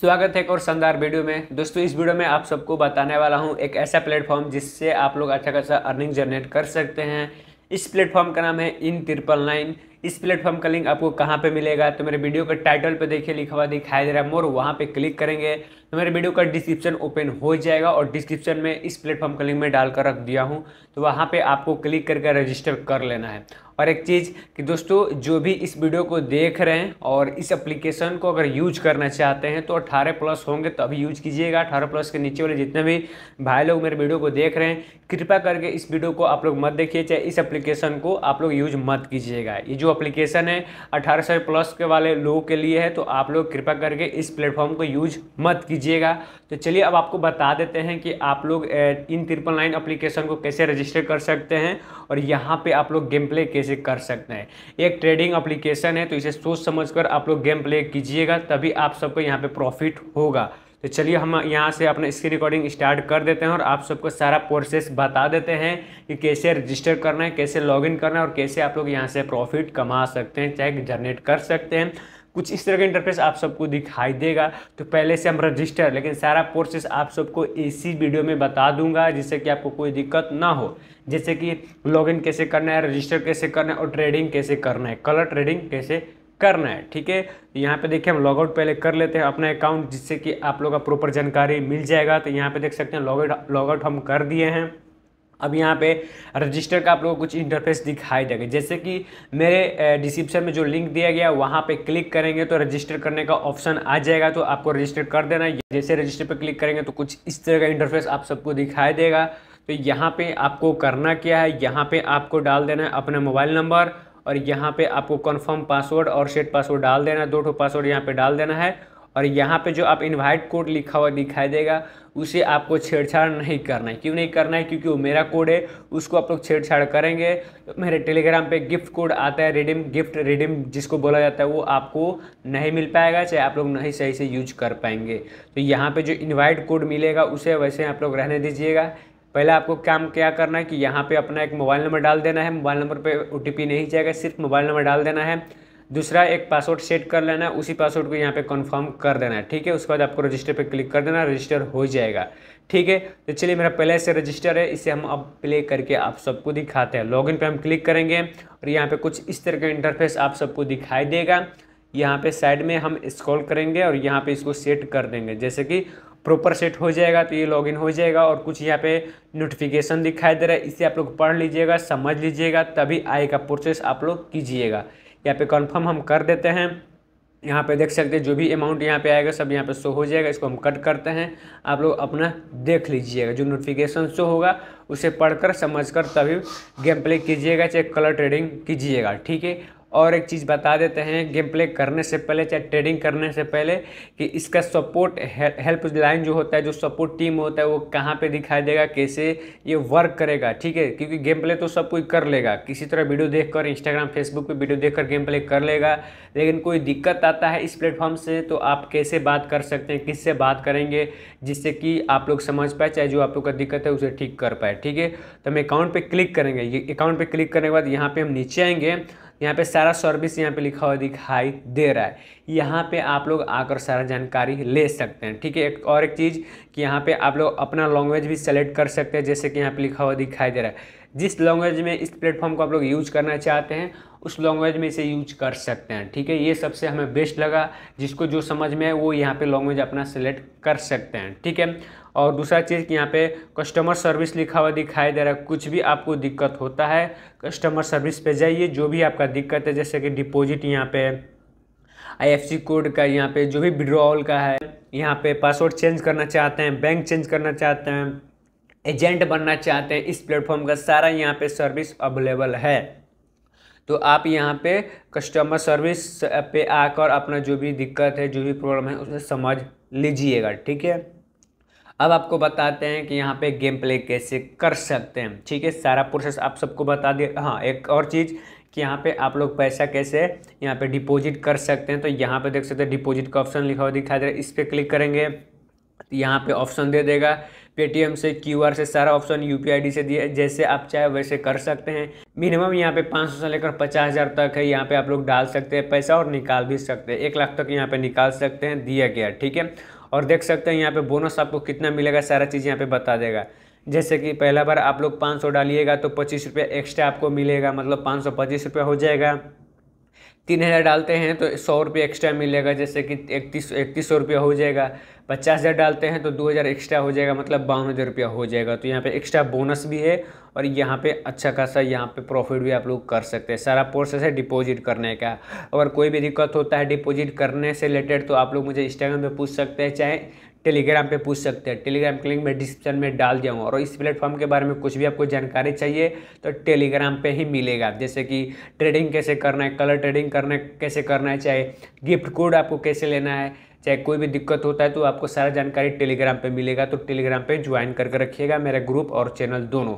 स्वागत है एक और शानदार वीडियो में दोस्तों इस वीडियो में आप सबको बताने वाला हूं एक ऐसा प्लेटफॉर्म जिससे आप लोग अच्छा खासा अर्निंग जनरेट कर सकते हैं इस प्लेटफॉर्म का नाम है इन ट्रिपल नाइन इस प्लेटफॉर्म का लिंक आपको कहाँ पे मिलेगा तो मेरे वीडियो के टाइटल पे देखिए लिखा हुआ दिखाई दे रहा है मोर वहाँ पे क्लिक करेंगे तो मेरे वीडियो का डिस्क्रिप्शन ओपन हो जाएगा और डिस्क्रिप्शन में इस प्लेटफॉर्म का लिंक मैं डालकर रख दिया हूँ तो वहाँ पर आपको क्लिक करके रजिस्टर कर लेना है और एक चीज़ कि दोस्तों जो भी इस वीडियो को देख रहे हैं और इस एप्लीकेशन को अगर यूज करना चाहते हैं तो अठारह प्लस होंगे तो अभी यूज कीजिएगा अठारह प्लस के नीचे वाले जितने भी भाई लोग मेरे वीडियो को देख रहे हैं कृपया करके इस वीडियो को आप लोग मत देखिए चाहे इस एप्लीकेशन को आप लोग यूज मत कीजिएगा ये जो अप्लीकेशन है अठारह साल प्लस के वाले लोगों के लिए है तो आप लोग कृपया करके इस प्लेटफॉर्म को यूज मत कीजिएगा तो चलिए अब आपको बता देते हैं कि आप लोग इन ट्रिपल नाइन अप्लीकेशन को कैसे रजिस्टर कर सकते हैं और यहाँ पर आप लोग गेम प्ले कैसे कर सकते हैं एक ट्रेडिंग अप्लीकेशन है तो इसे सोच समझ कर आप लोग गेम प्ले कीजिएगा तभी आप सबको यहाँ पर प्रॉफिट होगा तो चलिए हम यहाँ से अपना इसकी रिकॉर्डिंग स्टार्ट कर देते हैं और आप सबको सारा प्रोसेस बता देते हैं कि कैसे रजिस्टर करना है कैसे लॉगिन करना है और कैसे आप लोग यहाँ से प्रॉफिट कमा सकते हैं चाहे जनरेट कर सकते हैं कुछ इस तरह का इंटरफेस आप सबको दिखाई देगा तो पहले से हम रजिस्टर लेकिन सारा प्रोसेस आप सबको इसी वीडियो में बता दूंगा जिससे कि आपको कोई दिक्कत ना हो जैसे कि लॉगिन कैसे करना है रजिस्टर कैसे करना है और ट्रेडिंग कैसे करना है कलर ट्रेडिंग कैसे करना है ठीक है यहाँ पे देखिए हम लॉगआउट पहले कर लेते हैं अपना अकाउंट जिससे कि आप लोग का प्रॉपर जानकारी मिल जाएगा तो यहाँ पे देख सकते हैं लॉगआउट लॉगआउट हम कर दिए हैं अब यहाँ पे रजिस्टर का आप लोगों को कुछ इंटरफेस दिखाई देगा जैसे कि मेरे डिस्क्रिप्शन में जो लिंक दिया गया वहाँ पे क्लिक करेंगे तो रजिस्टर करने का ऑप्शन आ जाएगा तो आपको रजिस्टर कर देना जैसे रजिस्टर पे क्लिक करेंगे तो कुछ इस तरह का इंटरफेस आप सबको दिखाई देगा तो यहाँ पे आपको करना क्या है यहाँ पे आपको डाल देना है अपना मोबाइल नंबर और यहाँ पे आपको कन्फर्म पासवर्ड और सेट पासवर्ड डाल देना है दो ठो पासवर्ड यहाँ पे डाल देना है और यहाँ पे जो आप इनवाइट कोड लिखा हुआ दिखाई देगा उसे आपको छेड़छाड़ नहीं करना है क्यों नहीं करना है क्योंकि वो मेरा कोड है उसको आप लोग छेड़छाड़ करेंगे तो मेरे टेलीग्राम पे गिफ्ट कोड आता है रिडीम गिफ्ट रिडीम जिसको बोला जाता है वो आपको नहीं मिल पाएगा चाहे आप लोग नहीं सही से यूज कर पाएंगे तो यहाँ पर जो इन्वाइट कोड मिलेगा उसे वैसे आप लोग रहने दीजिएगा पहले आपको काम क्या करना है कि यहाँ पे अपना एक मोबाइल नंबर डाल देना है मोबाइल नंबर पे ओ नहीं जाएगा सिर्फ मोबाइल नंबर डाल देना है दूसरा एक पासवर्ड सेट कर लेना है उसी पासवर्ड को यहाँ पे कंफर्म कर देना है ठीक है उसके बाद आपको रजिस्टर पे क्लिक कर देना रजिस्टर हो जाएगा ठीक है तो चलिए मेरा पहले से रजिस्टर है इसे हम अब प्ले करके आप सबको दिखाते हैं लॉगिन पे हम क्लिक करेंगे और यहाँ पे कुछ इस तरह का इंटरफेस आप सबको दिखाई देगा यहाँ पे साइड में हम स्क्रॉल करेंगे और यहाँ पे इसको सेट कर देंगे जैसे कि प्रॉपर सेट हो जाएगा तो ये लॉगिन हो जाएगा और कुछ यहाँ पे नोटिफिकेशन दिखाई दे रहा है इसे आप लोग पढ़ लीजिएगा समझ लीजिएगा तभी आय का प्रोसेस आप लोग कीजिएगा यहाँ पे कंफर्म हम कर देते हैं यहाँ पे देख सकते हैं जो भी अमाउंट यहाँ पे आएगा सब यहाँ पे शो हो जाएगा इसको हम कट करते हैं आप लोग अपना देख लीजिएगा जो नोटिफिकेशन शो होगा उसे पढ़कर समझकर तभी गेम प्ले कीजिएगा चाहे कलर ट्रेडिंग कीजिएगा ठीक है और एक चीज़ बता देते हैं गेम प्ले करने से पहले चाहे ट्रेडिंग करने से पहले कि इसका सपोर्ट हेल्प लाइन जो होता है जो सपोर्ट टीम होता है वो कहाँ पे दिखाई देगा कैसे ये वर्क करेगा ठीक है क्योंकि गेम प्ले तो सब कोई कर लेगा किसी तरह वीडियो देखकर इंस्टाग्राम फेसबुक पे वीडियो देखकर गेम प्ले कर लेगा लेकिन कोई दिक्कत आता है इस प्लेटफॉर्म से तो आप कैसे बात कर सकते हैं किससे बात करेंगे जिससे कि आप लोग समझ पाए चाहे जो आप लोग का दिक्कत है उसे ठीक कर पाए ठीक है तो हम अकाउंट पर क्लिक करेंगे ये अकाउंट पर क्लिक करने के बाद यहाँ पर हम नीचे आएंगे यहाँ पे सारा सर्विस यहाँ पे लिखा हुआ दिखाई दे रहा है यहाँ पे आप लोग आकर सारा जानकारी ले सकते हैं ठीक है एक और एक चीज़ कि यहाँ पे आप लोग अपना लैंग्वेज भी सेलेक्ट कर सकते हैं जैसे कि यहाँ पे लिखा हुआ दिखाई दे रहा है जिस लैंग्वेज में इस प्लेटफॉर्म को आप लोग यूज करना चाहते हैं उस लैंग्वेज में इसे यूज कर सकते हैं ठीक है ये सबसे हमें बेस्ट लगा जिसको जो समझ में है वो यहाँ पे लैंग्वेज अपना सेलेक्ट कर सकते हैं ठीक है और दूसरा चीज़ कि यहाँ पे कस्टमर सर्विस लिखा हुआ दिखाई दे रहा है कुछ भी आपको दिक्कत होता है कस्टमर सर्विस पे जाइए जो भी आपका दिक्कत है जैसे कि डिपोज़िट यहाँ पे सी कोड का यहाँ पर जो भी विड्रॉल का है यहाँ पर पासवर्ड चेंज करना चाहते हैं बैंक चेंज करना चाहते हैं एजेंट बनना चाहते हैं इस प्लेटफॉर्म का सारा यहाँ पे सर्विस अवेलेबल है तो आप यहाँ पे कस्टमर सर्विस पे आकर अपना जो भी दिक्कत है जो भी प्रॉब्लम है उसे समझ लीजिएगा ठीक है अब आपको बताते हैं कि यहाँ पे गेम प्ले कैसे कर सकते हैं ठीक है सारा प्रोसेस आप सबको बता दिए हाँ एक और चीज़ कि यहाँ पे आप लोग पैसा कैसे यहाँ पे डिपॉजिट कर सकते हैं तो यहाँ पे देख सकते हैं डिपॉजिट का ऑप्शन लिखा हुआ दिखा दे रहा है इस पर क्लिक करेंगे तो यहाँ पे ऑप्शन दे देगा पेटीएम से क्यू से सारा ऑप्शन यूपीआईडी से दिए जैसे आप चाहे वैसे कर सकते हैं मिनिमम यहाँ पे 500 से लेकर पचास हज़ार तक है यहाँ पे आप लोग डाल सकते हैं पैसा और निकाल भी सकते हैं एक लाख तक यहाँ पे निकाल सकते हैं दिया गया ठीक है और देख सकते हैं यहाँ पे बोनस आपको कितना मिलेगा सारा चीज़ यहाँ पे बता देगा जैसे कि पहला बार आप लोग 500 डालिएगा तो पच्चीस रुपये एक्स्ट्रा आपको मिलेगा मतलब पाँच सौ हो जाएगा तीन हज़ार डालते हैं तो सौ रुपये एक्स्ट्रा मिलेगा जैसे कि इकतीस इकतीस सौ रुपया हो जाएगा पचास हज़ार डालते हैं तो दो हज़ार एक्स्ट्रा हो जाएगा मतलब बावन हज़ार रुपया हो जाएगा तो यहाँ पे एक्स्ट्रा बोनस भी है और यहाँ पे अच्छा खासा यहाँ पे प्रॉफिट भी आप लोग कर सकते हैं सारा प्रोसेस है डिपॉजिट करने का अगर कोई भी दिक्कत होता है डिपॉजिट करने से रिलेटेड तो आप लोग मुझे इंस्टाग्राम पर पूछ सकते हैं चाहे टेलीग्राम पे पूछ सकते हैं टेलीग्राम के लिंक मैं डिस्क्रिप्शन में डाल दिया हूँ और इस प्लेटफॉर्म के बारे में कुछ भी आपको जानकारी चाहिए तो टेलीग्राम पे ही मिलेगा जैसे कि ट्रेडिंग कैसे करना है कलर ट्रेडिंग करना कैसे करना है चाहे गिफ्ट कोड आपको कैसे लेना है चाहे कोई भी दिक्कत होता है तो आपको सारा जानकारी टेलीग्राम पर मिलेगा तो टेलीग्राम पर ज्वाइन करके रखिएगा मेरा ग्रुप और चैनल दोनों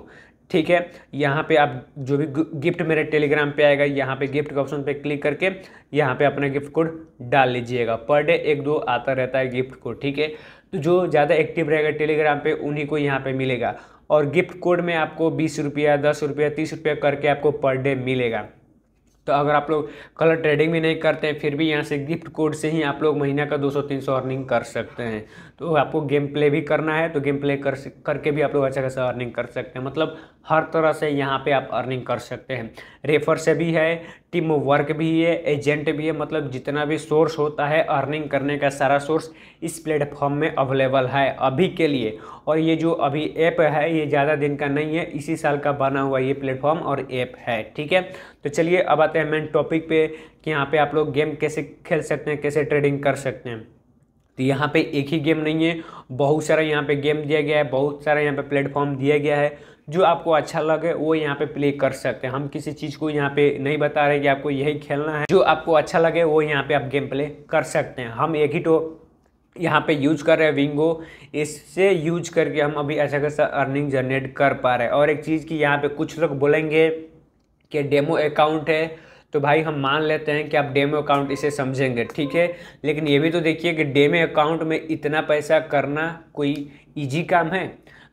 ठीक है यहाँ पे आप जो भी गिफ्ट मेरे टेलीग्राम पे आएगा यहाँ पे गिफ्ट के ऑप्शन पे क्लिक करके यहाँ पे अपना गिफ्ट कोड डाल लीजिएगा पर डे एक दो आता रहता है गिफ्ट कोड ठीक है तो जो ज़्यादा एक्टिव रहेगा टेलीग्राम पे उन्हीं को यहाँ पे मिलेगा और गिफ्ट कोड में आपको बीस रुपया दस रुपया तीस रुपया करके आपको पर डे मिलेगा तो अगर आप लोग कलर ट्रेडिंग भी नहीं करते फिर भी यहाँ से गिफ्ट कोड से ही आप लोग महीना का 200-300 अर्निंग कर सकते हैं तो आपको गेम प्ले भी करना है तो गेम प्ले कर करके भी आप लोग अच्छा खासा अर्निंग कर सकते हैं मतलब हर तरह से यहाँ पे आप अर्निंग कर सकते हैं रेफर से भी है टीम वर्क भी है एजेंट भी है मतलब जितना भी सोर्स होता है अर्निंग करने का सारा सोर्स इस प्लेटफॉर्म में अवेलेबल है अभी के लिए और ये जो अभी ऐप है ये ज़्यादा दिन का नहीं है इसी साल का बना हुआ ये प्लेटफॉर्म और ऐप है ठीक है तो चलिए अब आते हैं मेन टॉपिक पे कि यहाँ पे आप लोग गेम कैसे खेल सकते हैं कैसे ट्रेडिंग कर सकते हैं तो यहाँ पे एक ही गेम नहीं है बहुत सारा यहाँ पे गेम दिया गया है बहुत सारा यहाँ पे प्लेटफॉर्म दिया गया है जो आपको अच्छा लगे वो यहाँ पे प्ले कर सकते हैं हम किसी चीज़ को यहाँ पे नहीं बता रहे कि आपको यही खेलना है जो आपको अच्छा लगे वो यहाँ पे आप गेम प्ले कर सकते हैं हम एक ही तो यहाँ पे यूज कर रहे हैं विंगो इससे यूज करके हम अभी ऐसा खासा अर्निंग जनरेट कर पा रहे हैं और एक चीज़ की यहाँ पे कुछ लोग बोलेंगे कि डेमो अकाउंट है तो भाई हम मान लेते हैं कि आप डेमो अकाउंट इसे समझेंगे ठीक है लेकिन ये भी तो देखिए कि डेमो अकाउंट में इतना पैसा करना कोई ईजी काम है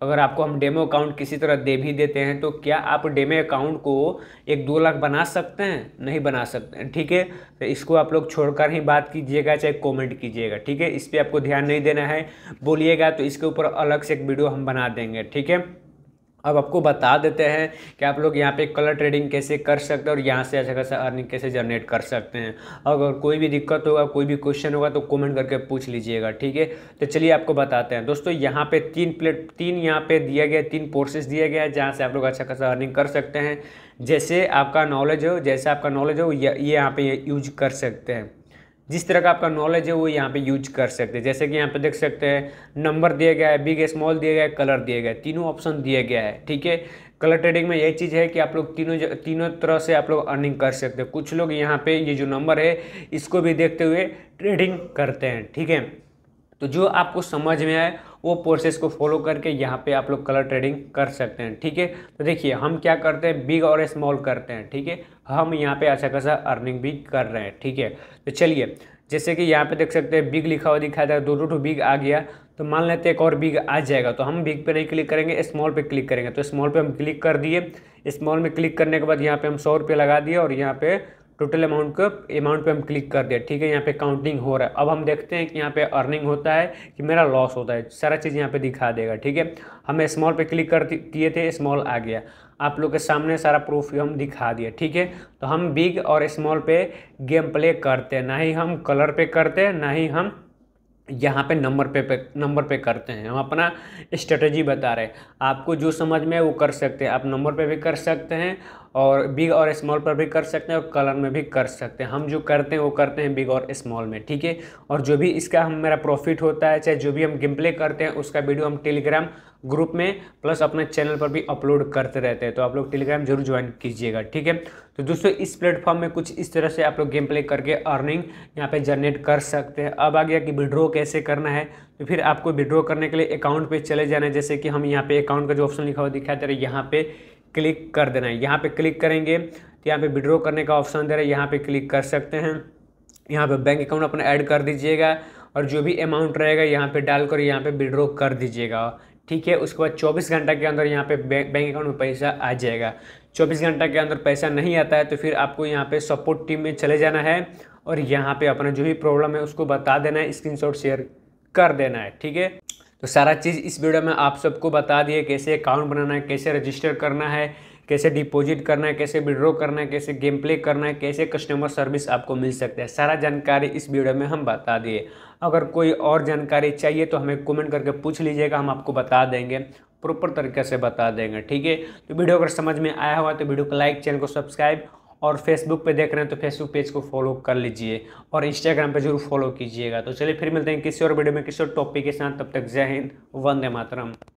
अगर आपको हम डेमो अकाउंट किसी तरह दे भी देते हैं तो क्या आप डेमो अकाउंट को एक दो लाख बना सकते हैं नहीं बना सकते हैं ठीक है तो इसको आप लोग छोड़कर ही बात कीजिएगा चाहे कमेंट कीजिएगा ठीक है इस पर आपको ध्यान नहीं देना है बोलिएगा तो इसके ऊपर अलग से एक वीडियो हम बना देंगे ठीक है अब आपको बता देते हैं कि आप लोग यहाँ पे कलर ट्रेडिंग कैसे कर सकते हैं और यहाँ से अच्छा खासा अर्निंग कैसे जनरेट कर सकते हैं अगर कोई भी दिक्कत होगा कोई भी क्वेश्चन होगा तो कमेंट करके पूछ लीजिएगा ठीक है तो चलिए आपको बताते हैं दोस्तों यहाँ पे तीन प्लेट तीन यहाँ पे दिया गया तीन कोर्सेस दिया गया है जहाँ से आप लोग अच्छा खासा अर्निंग कर सकते हैं जैसे आपका नॉलेज हो जैसे आपका नॉलेज हो ये यहाँ पर यूज कर सकते हैं जिस तरह का आपका नॉलेज है वो यहाँ पे यूज कर सकते हैं जैसे कि यहाँ पे देख सकते हैं नंबर दिया गया है बिग स्मॉल दिया गया है कलर दिया गया है तीनों ऑप्शन दिया गया है ठीक है कलर ट्रेडिंग में यही चीज़ है कि आप लोग तीनों तीनों तरह से आप लोग अर्निंग कर सकते हैं कुछ लोग यहाँ पे ये जो नंबर है इसको भी देखते हुए ट्रेडिंग करते हैं ठीक है तो जो आपको समझ में आए वो प्रोसेस को फॉलो करके यहाँ पे आप लोग कलर ट्रेडिंग कर सकते हैं ठीक है तो देखिए हम क्या करते हैं बिग और स्मॉल करते हैं ठीक है हम यहाँ पे अच्छा खासा अर्निंग भी कर रहे हैं ठीक है तो चलिए जैसे कि यहाँ पे देख सकते हैं बिग लिखा हुआ दिखाया था दो टू बिग आ गया तो मान लेते हैं एक और बिग आ जाएगा तो हम बिग पे नहीं क्लिक करेंगे स्मॉल पे क्लिक करेंगे तो स्मॉल पे हम क्लिक कर दिए स्मॉल में क्लिक करने के बाद यहाँ पे हम सौ रुपये लगा दिए और यहाँ पे टोटल अमाउंट को अमाउंट पे हम क्लिक कर दिया ठीक है यहाँ पे काउंटिंग हो रहा है अब हम देखते हैं कि यहाँ पे अर्निंग होता है कि मेरा लॉस होता है सारा चीज़ यहाँ पे दिखा देगा ठीक है हमें स्मॉल पे क्लिक कर किए थे स्मॉल आ गया आप लोग के सामने सारा प्रूफ हम दिखा दिया ठीक है तो हम बिग और स्मॉल पे गेम प्ले करते हैं ना ही हम कलर पे करते हैं ना ही हम यहाँ पे नंबर पे, पे नंबर पे करते हैं हम अपना स्ट्रेटजी बता रहे हैं आपको जो समझ में है वो कर सकते हैं आप नंबर पे भी कर सकते हैं और बिग और स्मॉल पर भी कर सकते हैं और कलर में भी कर सकते हैं हम जो करते हैं वो करते हैं बिग और स्मॉल में ठीक है और जो भी इसका हम मेरा प्रॉफिट होता है चाहे जो भी हम गेम प्ले करते हैं उसका वीडियो हम टेलीग्राम ग्रुप में प्लस अपने चैनल पर भी अपलोड करते रहते हैं तो आप लोग टेलीग्राम जरूर ज्वाइन कीजिएगा ठीक है तो दोस्तों इस प्लेटफॉर्म में कुछ इस तरह से आप लोग गेम प्ले करके अर्निंग यहाँ पे जनरेट कर सकते हैं अब आ गया कि विड्रॉ कैसे करना है तो फिर आपको विड्रॉ करने के लिए अकाउंट पे चले जाना है जैसे कि हम यहाँ पे अकाउंट का जो ऑप्शन लिखा हुआ दिखाया जा रहा है यहाँ पे क्लिक कर देना है यहाँ पे क्लिक करेंगे तो यहाँ पे विड्रॉ करने का ऑप्शन दे रहा है यहाँ पे क्लिक कर सकते हैं यहाँ पे बैंक अकाउंट अपना ऐड कर दीजिएगा और जो भी अमाउंट रहेगा यहाँ पे डालकर यहाँ पे विड्रॉ कर दीजिएगा ठीक है उसके बाद 24 घंटा के अंदर यहाँ पे बैंक अकाउंट में पैसा आ जाएगा 24 घंटा के अंदर पैसा नहीं आता है तो फिर आपको यहाँ पे सपोर्ट टीम में चले जाना है और यहाँ पे अपना जो भी प्रॉब्लम है उसको बता देना है स्क्रीनशॉट शेयर कर देना है ठीक है तो सारा चीज़ इस वीडियो में आप सबको बता दिए कैसे अकाउंट बनाना है कैसे रजिस्टर करना है कैसे डिपॉजिट करना है कैसे विड्रॉ करना है कैसे गेम प्ले करना है कैसे कस्टमर सर्विस आपको मिल सकता है सारा जानकारी इस वीडियो में हम बता दिए अगर कोई और जानकारी चाहिए तो हमें कमेंट करके पूछ लीजिएगा हम आपको बता देंगे प्रॉपर तरीके से बता देंगे ठीक है तो वीडियो अगर समझ में आया हुआ तो वीडियो को लाइक चैनल को सब्सक्राइब और फेसबुक पे देख रहे हैं तो फेसबुक पेज को फॉलो कर लीजिए और इंस्टाग्राम पे जरूर फॉलो कीजिएगा तो चलिए फिर मिलते हैं किसी और वीडियो में किसी और टॉपिक के साथ तब तक जय हिंद वंदे मातरम